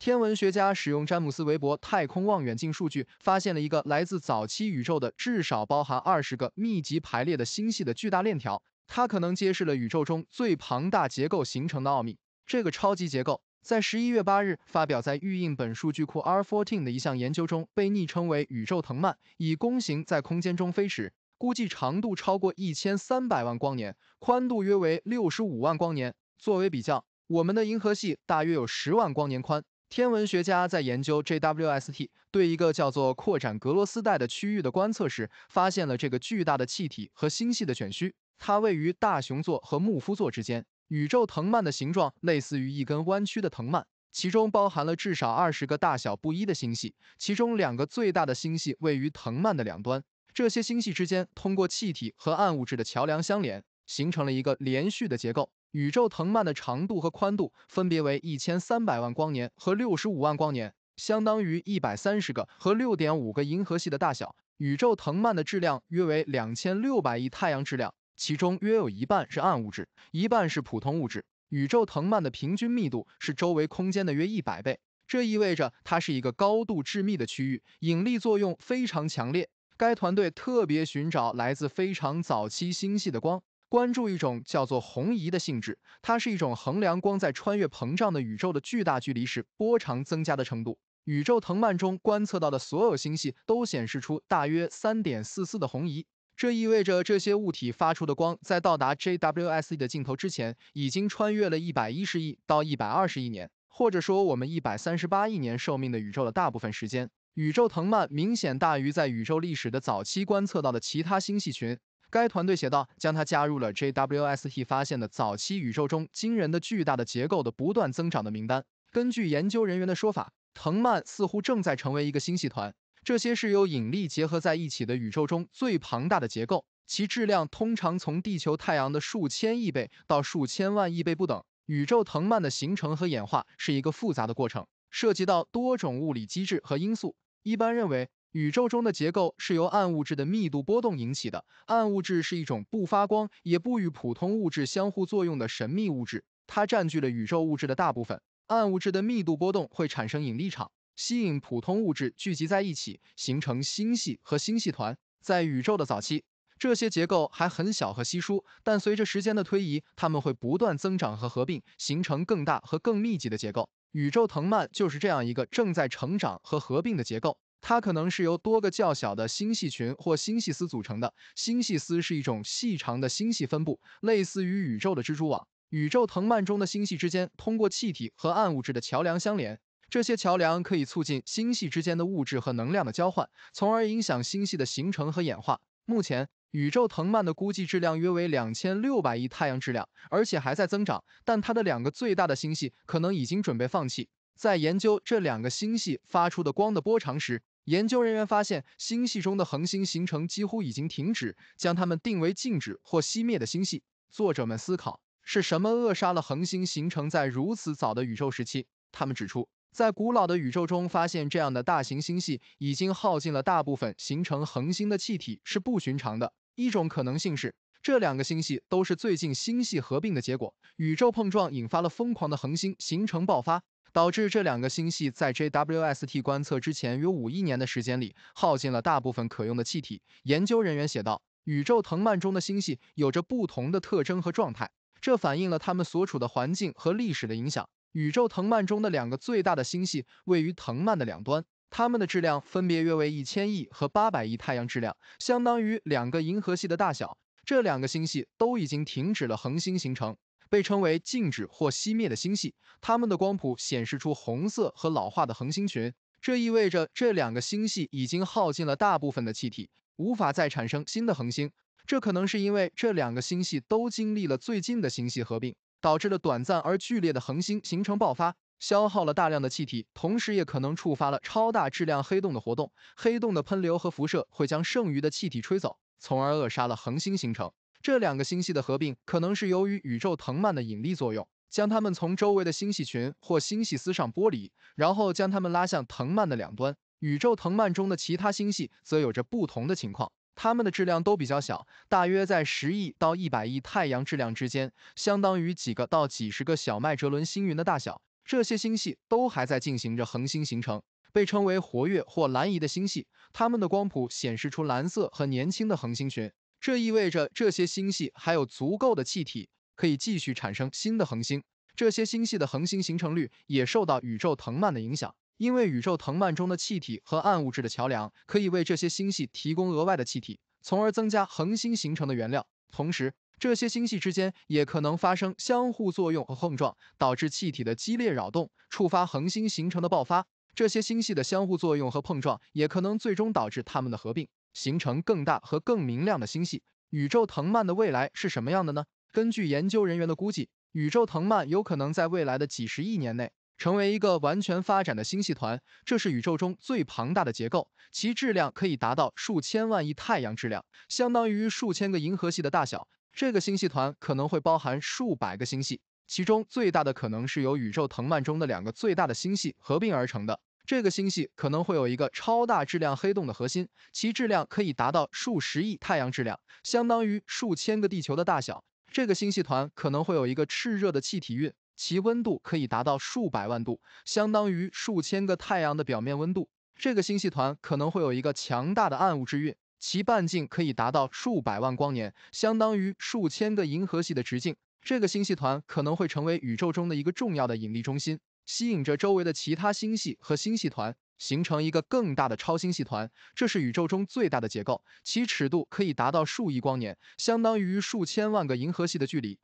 天文学家使用詹姆斯·韦伯太空望远镜数据，发现了一个来自早期宇宙的至少包含二十个密集排列的星系的巨大链条。它可能揭示了宇宙中最庞大结构形成的奥秘。这个超级结构在十一月八日发表在预印本数据库 r 1 4的一项研究中被昵称为“宇宙藤蔓”，以弓形在空间中飞驰，估计长度超过一千三百万光年，宽度约为六十五万光年。作为比较，我们的银河系大约有十万光年宽。天文学家在研究 JWST 对一个叫做扩展格罗斯带的区域的观测时，发现了这个巨大的气体和星系的卷须。它位于大熊座和木夫座之间。宇宙藤蔓的形状类似于一根弯曲的藤蔓，其中包含了至少二十个大小不一的星系，其中两个最大的星系位于藤蔓的两端。这些星系之间通过气体和暗物质的桥梁相连，形成了一个连续的结构。宇宙藤蔓的长度和宽度分别为一千三百万光年和六十五万光年，相当于一百三十个和六点五个银河系的大小。宇宙藤蔓的质量约为两千六百亿太阳质量，其中约有一半是暗物质，一半是普通物质。宇宙藤蔓的平均密度是周围空间的约一百倍，这意味着它是一个高度致密的区域，引力作用非常强烈。该团队特别寻找来自非常早期星系的光。关注一种叫做红移的性质，它是一种衡量光在穿越膨胀的宇宙的巨大距离时波长增加的程度。宇宙藤蔓中观测到的所有星系都显示出大约三点四四的红移，这意味着这些物体发出的光在到达 JWST 的镜头之前，已经穿越了一百一十亿到一百二十亿年，或者说我们一百三十八亿年寿命的宇宙的大部分时间。宇宙藤蔓明显大于在宇宙历史的早期观测到的其他星系群。该团队写道，将它加入了 JWST 发现的早期宇宙中惊人的巨大的结构的不断增长的名单。根据研究人员的说法，藤蔓似乎正在成为一个星系团，这些是由引力结合在一起的宇宙中最庞大的结构，其质量通常从地球太阳的数千亿倍到数千万亿倍不等。宇宙藤蔓的形成和演化是一个复杂的过程，涉及到多种物理机制和因素。一般认为。宇宙中的结构是由暗物质的密度波动引起的。暗物质是一种不发光也不与普通物质相互作用的神秘物质，它占据了宇宙物质的大部分。暗物质的密度波动会产生引力场，吸引普通物质聚集在一起，形成星系和星系团。在宇宙的早期，这些结构还很小和稀疏，但随着时间的推移，它们会不断增长和合并，形成更大和更密集的结构。宇宙藤蔓就是这样一个正在成长和合并的结构。它可能是由多个较小的星系群或星系丝组成的。星系丝是一种细长的星系分布，类似于宇宙的蜘蛛网。宇宙藤蔓中的星系之间通过气体和暗物质的桥梁相连，这些桥梁可以促进星系之间的物质和能量的交换，从而影响星系的形成和演化。目前，宇宙藤蔓的估计质量约为两千六百亿太阳质量，而且还在增长。但它的两个最大的星系可能已经准备放弃。在研究这两个星系发出的光的波长时，研究人员发现，星系中的恒星形成几乎已经停止，将它们定为静止或熄灭的星系。作者们思考，是什么扼杀了恒星形成在如此早的宇宙时期？他们指出，在古老的宇宙中发现这样的大型星系已经耗尽了大部分形成恒星的气体是不寻常的。一种可能性是，这两个星系都是最近星系合并的结果，宇宙碰撞引发了疯狂的恒星形成爆发。导致这两个星系在 JWST 观测之前约五亿年的时间里耗尽了大部分可用的气体。研究人员写道：“宇宙藤蔓中的星系有着不同的特征和状态，这反映了它们所处的环境和历史的影响。”宇宙藤蔓中的两个最大的星系位于藤蔓的两端，它们的质量分别约为一千亿和八百亿太阳质量，相当于两个银河系的大小。这两个星系都已经停止了恒星形成。被称为静止或熄灭的星系，它们的光谱显示出红色和老化的恒星群，这意味着这两个星系已经耗尽了大部分的气体，无法再产生新的恒星。这可能是因为这两个星系都经历了最近的星系合并，导致了短暂而剧烈的恒星形成爆发，消耗了大量的气体，同时也可能触发了超大质量黑洞的活动。黑洞的喷流和辐射会将剩余的气体吹走，从而扼杀了恒星形成。这两个星系的合并可能是由于宇宙藤蔓的引力作用，将它们从周围的星系群或星系丝上剥离，然后将它们拉向藤蔓的两端。宇宙藤蔓中的其他星系则有着不同的情况，它们的质量都比较小，大约在十亿到一百亿太阳质量之间，相当于几个到几十个小麦哲伦星云的大小。这些星系都还在进行着恒星形成，被称为活跃或蓝移的星系，它们的光谱显示出蓝色和年轻的恒星群。这意味着这些星系还有足够的气体可以继续产生新的恒星。这些星系的恒星形成率也受到宇宙藤蔓的影响，因为宇宙藤蔓中的气体和暗物质的桥梁可以为这些星系提供额外的气体，从而增加恒星形成的原料。同时，这些星系之间也可能发生相互作用和碰撞，导致气体的激烈扰动，触发恒星形成的爆发。这些星系的相互作用和碰撞也可能最终导致它们的合并。形成更大和更明亮的星系，宇宙藤蔓的未来是什么样的呢？根据研究人员的估计，宇宙藤蔓有可能在未来的几十亿年内成为一个完全发展的星系团，这是宇宙中最庞大的结构，其质量可以达到数千万亿太阳质量，相当于数千个银河系的大小。这个星系团可能会包含数百个星系，其中最大的可能是由宇宙藤蔓中的两个最大的星系合并而成的。这个星系可能会有一个超大质量黑洞的核心，其质量可以达到数十亿太阳质量，相当于数千个地球的大小。这个星系团可能会有一个炽热的气体晕，其温度可以达到数百万度，相当于数千个太阳的表面温度。这个星系团可能会有一个强大的暗物质晕，其半径可以达到数百万光年，相当于数千个银河系的直径。这个星系团可能会成为宇宙中的一个重要的引力中心。吸引着周围的其他星系和星系团，形成一个更大的超星系团。这是宇宙中最大的结构，其尺度可以达到数亿光年，相当于数千万个银河系的距离。